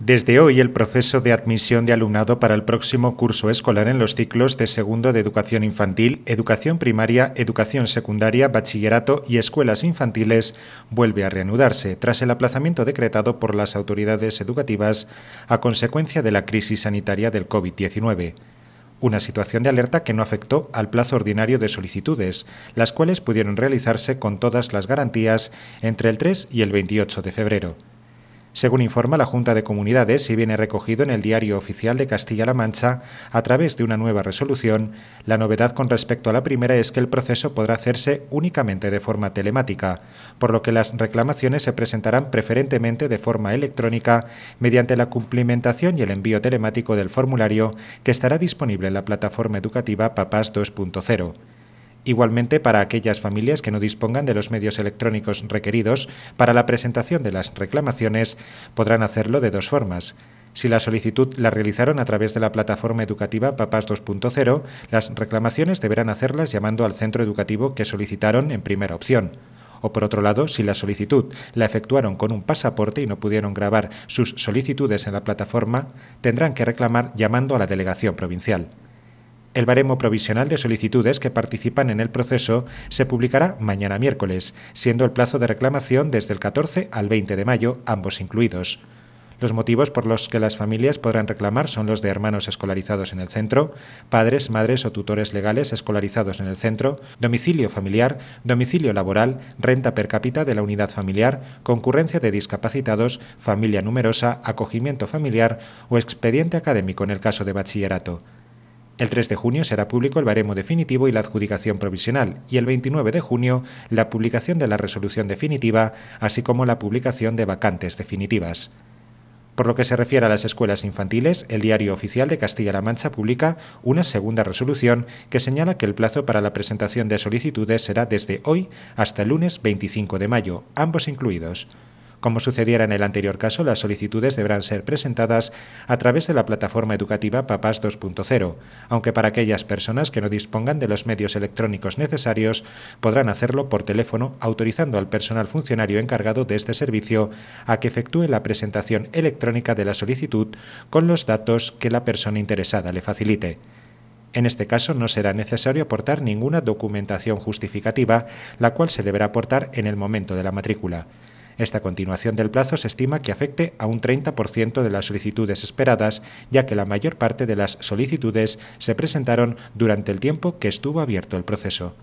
Desde hoy, el proceso de admisión de alumnado para el próximo curso escolar en los ciclos de segundo de educación infantil, educación primaria, educación secundaria, bachillerato y escuelas infantiles vuelve a reanudarse tras el aplazamiento decretado por las autoridades educativas a consecuencia de la crisis sanitaria del COVID-19 una situación de alerta que no afectó al plazo ordinario de solicitudes, las cuales pudieron realizarse con todas las garantías entre el 3 y el 28 de febrero según informa la Junta de Comunidades y viene recogido en el Diario Oficial de Castilla-La Mancha a través de una nueva resolución, la novedad con respecto a la primera es que el proceso podrá hacerse únicamente de forma telemática, por lo que las reclamaciones se presentarán preferentemente de forma electrónica mediante la cumplimentación y el envío telemático del formulario que estará disponible en la plataforma educativa Papás 2.0 igualmente para aquellas familias que no dispongan de los medios electrónicos requeridos para la presentación de las reclamaciones, podrán hacerlo de dos formas. Si la solicitud la realizaron a través de la plataforma educativa Papás 2.0, las reclamaciones deberán hacerlas llamando al centro educativo que solicitaron en primera opción. O por otro lado, si la solicitud la efectuaron con un pasaporte y no pudieron grabar sus solicitudes en la plataforma, tendrán que reclamar llamando a la delegación provincial. El baremo provisional de solicitudes que participan en el proceso se publicará mañana miércoles, siendo el plazo de reclamación desde el 14 al 20 de mayo, ambos incluidos. Los motivos por los que las familias podrán reclamar son los de hermanos escolarizados en el centro, padres, madres o tutores legales escolarizados en el centro, domicilio familiar, domicilio laboral, renta per cápita de la unidad familiar, concurrencia de discapacitados, familia numerosa, acogimiento familiar o expediente académico en el caso de bachillerato. El 3 de junio será público el baremo definitivo y la adjudicación provisional, y el 29 de junio la publicación de la resolución definitiva, así como la publicación de vacantes definitivas. Por lo que se refiere a las escuelas infantiles, el Diario Oficial de Castilla-La Mancha publica una segunda resolución que señala que el plazo para la presentación de solicitudes será desde hoy hasta el lunes 25 de mayo, ambos incluidos. Como sucediera en el anterior caso, las solicitudes deberán ser presentadas a través de la plataforma educativa Papás 2.0, aunque para aquellas personas que no dispongan de los medios electrónicos necesarios podrán hacerlo por teléfono autorizando al personal funcionario encargado de este servicio a que efectúe la presentación electrónica de la solicitud con los datos que la persona interesada le facilite. En este caso no será necesario aportar ninguna documentación justificativa, la cual se deberá aportar en el momento de la matrícula. Esta continuación del plazo se estima que afecte a un 30% de las solicitudes esperadas, ya que la mayor parte de las solicitudes se presentaron durante el tiempo que estuvo abierto el proceso.